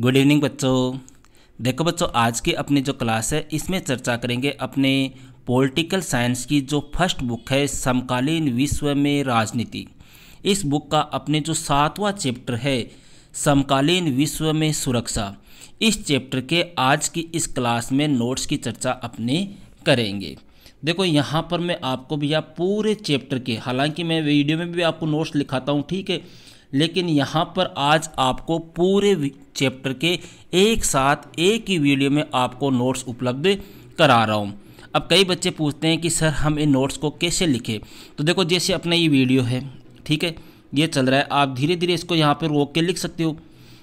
good evening बच्चों देखो बच्चों आज की अपनी जो क्लास है इसमें चर्चा करेंगे अपने पॉलिटिकल साइंस की जो फर्स्ट बुक है समकालीन विश्व में राजनीति इस बुक का अपने जो सातवां चैप्टर है समकालीन विश्व में सुरक्षा इस चैप्टर के आज की इस क्लास में नोट्स की चर्चा अपने करेंगे देखो यहाँ पर मैं आपको भैया पूरे चैप्टर के हालांकि मैं वीडियो में भी आपको नोट्स लिखाता हूँ ठीक है लेकिन यहाँ पर आज आपको पूरे चैप्टर के एक साथ एक ही वीडियो में आपको नोट्स उपलब्ध करा रहा हूँ अब कई बच्चे पूछते हैं कि सर हम इन नोट्स को कैसे लिखें तो देखो जैसे अपना ये वीडियो है ठीक है ये चल रहा है आप धीरे धीरे इसको यहाँ पर रोक के लिख सकते हो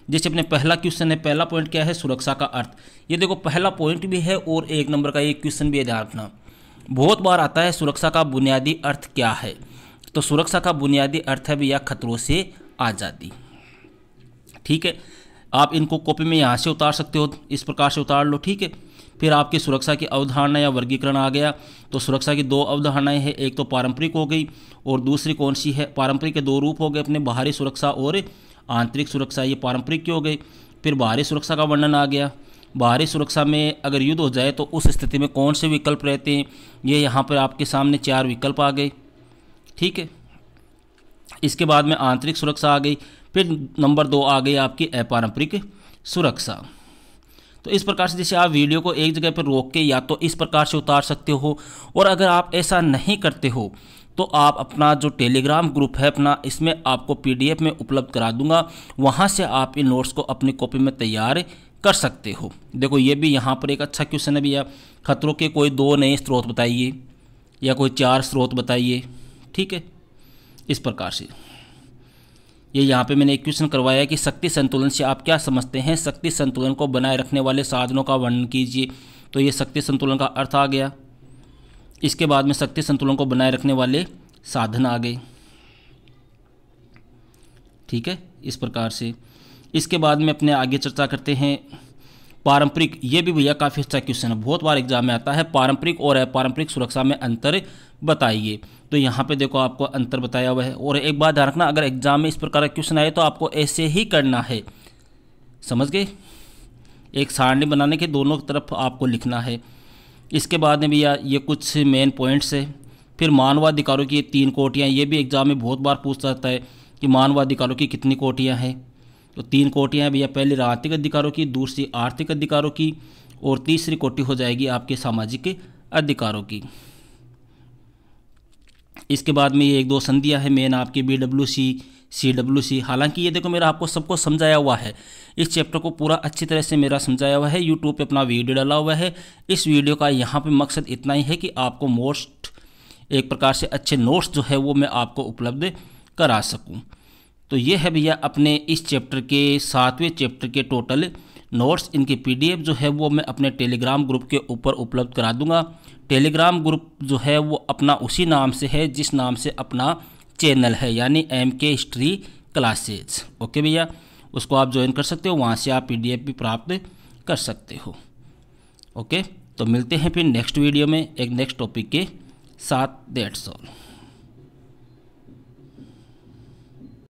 जैसे अपने पहला क्वेश्चन है पहला पॉइंट क्या है सुरक्षा का अर्थ ये देखो पहला पॉइंट भी है और एक नंबर का ये क्वेश्चन भी है ध्यान रखना बहुत बार आता है सुरक्षा का बुनियादी अर्थ क्या है तो सुरक्षा का बुनियादी अर्थ है भैया खतरों से आ जाती ठीक है आप इनको कॉपी में यहाँ से उतार सकते हो इस प्रकार से उतार लो ठीक है फिर आपकी सुरक्षा की अवधारणा या वर्गीकरण आ गया तो सुरक्षा की दो अवधारणाएं हैं एक तो पारंपरिक हो गई और दूसरी कौन सी है पारंपरिक के दो रूप हो गए अपने बाहरी सुरक्षा और आंतरिक सुरक्षा ये पारंपरिक की हो गई फिर बाहरी सुरक्षा का वर्णन आ गया बाहरी सुरक्षा में अगर युद्ध हो जाए तो उस स्थिति में कौन से विकल्प रहते हैं ये यहाँ पर आपके सामने चार विकल्प आ गए ठीक है इसके बाद में आंतरिक सुरक्षा आ गई फिर नंबर दो आ गई आपकी अपारंपरिक सुरक्षा तो इस प्रकार से जैसे आप वीडियो को एक जगह पर रोक के या तो इस प्रकार से उतार सकते हो और अगर आप ऐसा नहीं करते हो तो आप अपना जो टेलीग्राम ग्रुप है अपना इसमें आपको पीडीएफ में उपलब्ध करा दूंगा वहाँ से आप इन नोट्स को अपनी कॉपी में तैयार कर सकते हो देखो ये भी यहाँ पर एक अच्छा क्वेश्चन है भैया खतरों के कोई दो नए स्रोत बताइए या कोई चार स्रोत बताइए ठीक है इस प्रकार से ये यहाँ पे मैंने एक क्वेश्चन करवाया कि शक्ति संतुलन से आप क्या समझते हैं शक्ति संतुलन को बनाए रखने वाले साधनों का वर्णन कीजिए तो ये शक्ति संतुलन का अर्थ आ गया इसके बाद में शक्ति संतुलन को बनाए रखने वाले साधन आ गए ठीक है इस प्रकार से इसके बाद में अपने आगे चर्चा करते हैं पारंपरिक ये भी भैया काफ़ी अच्छा क्वेश्चन है बहुत बार एग्जाम में आता है पारंपरिक और अपारंपरिक सुरक्षा में अंतर बताइए तो यहाँ पे देखो आपको अंतर बताया हुआ है और एक बात ध्यान रखना अगर एग्जाम में इस प्रकार का क्वेश्चन आए तो आपको ऐसे ही करना है समझ गए एक सारणी बनाने के दोनों तरफ आपको लिखना है इसके बाद में भैया ये कुछ मेन पॉइंट्स है फिर मानवाधिकारों की तीन कोटियाँ ये भी एग्जाम में बहुत बार पूछ जाता है कि मानवाधिकारों की कितनी कोटियाँ हैं तो तीन कोटियाँ भैया पहली आर्थिक अधिकारों की दूसरी आर्थिक अधिकारों की और तीसरी कोटि हो जाएगी आपके सामाजिक अधिकारों की इसके बाद में ये एक दो संधियाँ है मेन आपकी B W C C W C हालांकि ये देखो मेरा आपको सबको समझाया हुआ है इस चैप्टर को पूरा अच्छी तरह से मेरा समझाया हुआ है यूट्यूब पे अपना वीडियो डाला हुआ है इस वीडियो का यहाँ पे मकसद इतना ही है कि आपको मोस्ट एक प्रकार से अच्छे नोट्स जो है वो मैं आपको उपलब्ध करा सकूँ तो ये है भैया अपने इस चैप्टर के सातवें चैप्टर के टोटल नोट्स इनके पीडीएफ जो है वो मैं अपने टेलीग्राम ग्रुप के ऊपर उपलब्ध करा दूंगा टेलीग्राम ग्रुप जो है वो अपना उसी नाम से है जिस नाम से अपना चैनल है यानी एम के हिस्ट्री क्लासेज ओके भैया उसको आप ज्वाइन कर सकते हो वहाँ से आप पी भी प्राप्त कर सकते हो ओके तो मिलते हैं फिर नेक्स्ट वीडियो में एक नेक्स्ट टॉपिक के साथ दैट्स ऑल